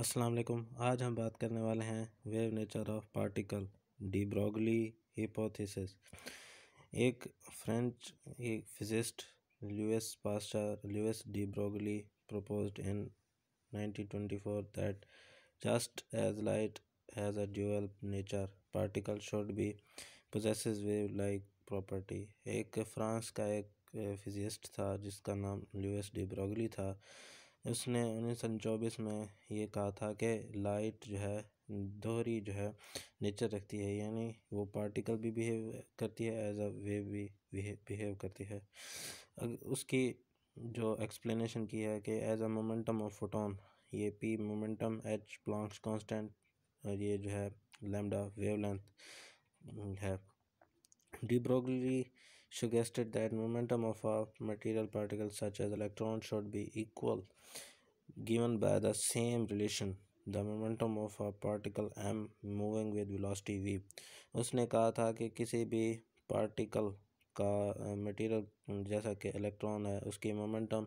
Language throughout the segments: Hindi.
अस्सलाम वालेकुम आज हम बात करने वाले हैं wave nature of particle de Broglie hypothesis एक फ्रेंच एक physicist Louis Pasteur Louis de Broglie proposed in 1924 that just as light has a dual nature particle should be possesses wave like property एक फ्रांस का एक फिजिस्ट था जिसका नाम लुइस डी ब्रोगली था उसने उन्नीस सौ चौबीस में ये कहा था कि लाइट जो है दोहरी जो है नेचर रखती है यानी वो पार्टिकल भी बिहेव करती है एज अ वेव भी बिहेव करती है उसकी जो एक्सप्लेनेशन की है कि as a momentum of photon ये P momentum H Planck's constant और ये जो है लैम्डा वेवलेंथ है de Broglie suggested that momentum of a material particle such as electron should be equal given by the same relation the momentum of a particle M moving with velocity V उसने कहा था कि किसी भी पार्टिकल का मटेरियल जैसा कि इलेक्ट्रॉन है उसकी मोमेंटम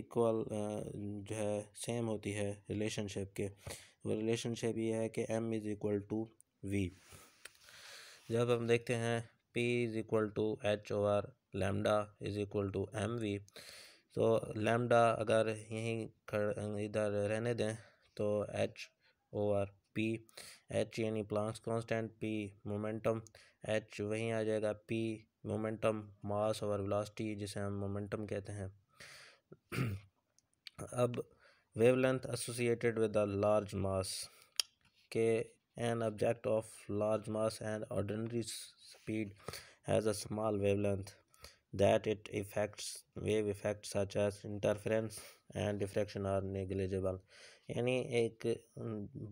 इक्वल जो है सेम होती है रिलेशनशिप के वो रिलेशनशिप ये है कि M is equal to V जब हम देखते हैं is equal to H over lambda is equal to M V तो लैमडा अगर यहीं खड़ इधर रहने दें तो एच ओवर पी एच यानी Planck's constant P momentum H वहीं आ जाएगा पी मोमेंटम मास और वेलोसिटी जिसे हम मोमेंटम कहते हैं अब wavelength associated with the large mass के An object of large mass and ordinary speed has a small wavelength that it affects wave effects such as interference and diffraction are negligible यानी एक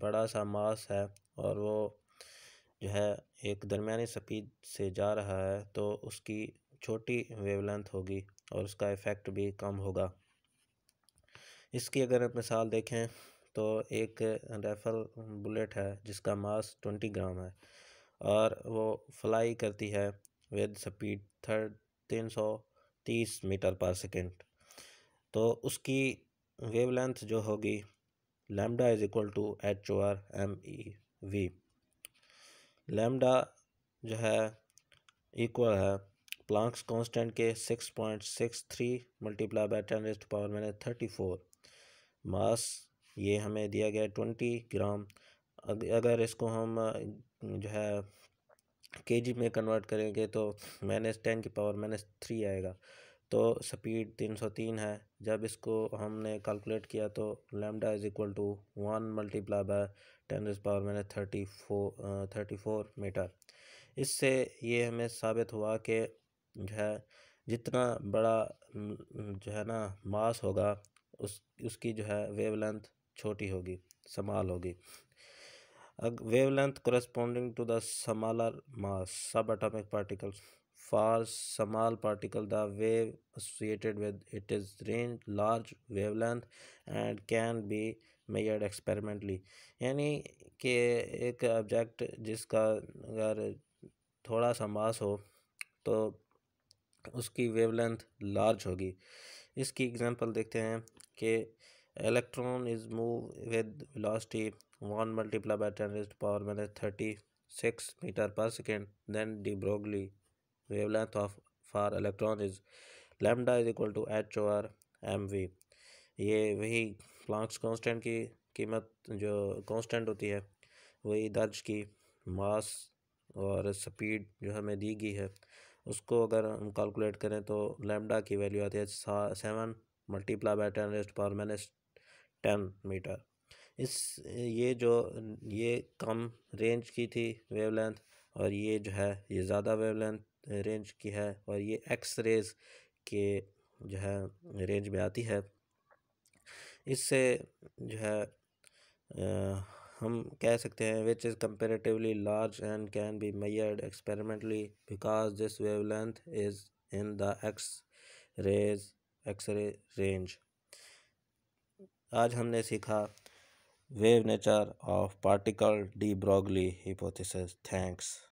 बड़ा सा मास है और वो जो है एक दरमिया स्पीड से जा रहा है तो उसकी छोटी वेवलेंथ होगी और उसका इफ़ेक्ट भी कम होगा इसकी अगर मिसाल देखें तो एक राइफ़ल बुलेट है जिसका मास ट्वेंटी ग्राम है और वो फ्लाई करती है विद स्पीड थर्ड तीन सौ तीस मीटर पर सेकेंड तो उसकी वेवलेंथ जो होगी lambda is equal to H over M E V lambda जो है इक्वल है प्लांक्स कांस्टेंट के six point six three multiply by ten raised power मैंने थर्टी फोर मास ये हमें दिया गया ट्वेंटी ग्राम अगर इसको हम जो है के जी में कन्वर्ट करेंगे तो माइनस टेन की पावर माइनस थ्री आएगा तो स्पीड तीन सौ तीन है जब इसको हमने कैलकुलेट किया तो lambda is equal to one multiply by ten is power minus thirty four thirty four metre इससे ये हमें साबित हुआ कि जो है जितना बड़ा जो है ना मास होगा उस उसकी जो है वेवलेंथ छोटी होगी समाल होगी wave length corresponding to the smaller mass subatomic particle for small particle the wave associated with it is range large wave length and can be measured experimentally यानी कि एक ऑब्जेक्ट जिसका अगर थोड़ा सा मास हो तो उसकी वेवलेंथ लार्ज होगी इसकी एग्जांपल देखते हैं कि electron is moved with velocity 1 multiplied by 10 raised to power minus 36 meter per second then de broglie wavelength of for electron is lambda is equal to h over mv ये वही प्लांक्स कांस्टेंट की कीमत जो कांस्टेंट होती है वही दर्ज की मास और स्पीड जो हमें दी गई है उसको अगर हम कैलकुलेट करें तो लैम्डा की वैल्यू आती है seven multiply by ten raised power minus ten metre इस ये जो ये कम रेंज की थी वेवलेंथ और ये जो है ये ज़्यादा वेवलेंथ रेंज की है और ये एक्स रेज के जो है रेंज में आती है इससे जो है आ, हम कह सकते हैं which is comparatively large and can be measured experimentally because this wavelength is in the X rays X ray range आज हमने सीखा wave nature of particle de Broglie hypothesis thanks